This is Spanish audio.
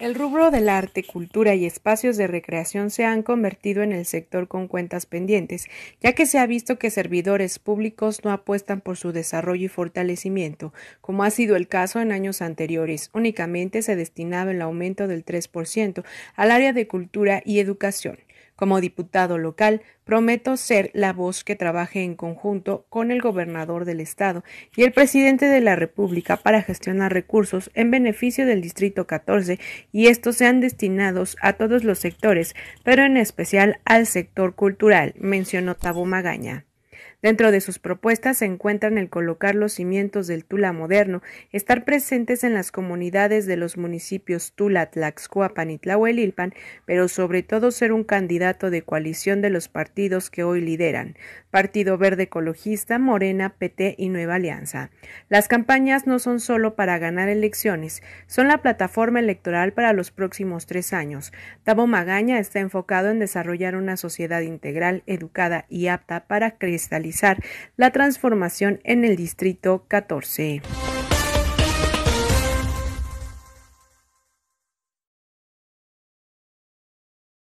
El rubro del arte, cultura y espacios de recreación se han convertido en el sector con cuentas pendientes, ya que se ha visto que servidores públicos no apuestan por su desarrollo y fortalecimiento, como ha sido el caso en años anteriores. Únicamente se destinaba el aumento del 3% al área de cultura y educación. Como diputado local, prometo ser la voz que trabaje en conjunto con el gobernador del estado y el presidente de la República para gestionar recursos en beneficio del Distrito 14 y estos sean destinados a todos los sectores, pero en especial al sector cultural, mencionó Tabo Magaña. Dentro de sus propuestas se encuentran el colocar los cimientos del Tula moderno, estar presentes en las comunidades de los municipios Tula, Tlaxcoapan y Tlahuelilpan, pero sobre todo ser un candidato de coalición de los partidos que hoy lideran, Partido Verde Ecologista, Morena, PT y Nueva Alianza. Las campañas no son solo para ganar elecciones, son la plataforma electoral para los próximos tres años. Tabo Magaña está enfocado en desarrollar una sociedad integral, educada y apta para crecer la transformación en el Distrito 14.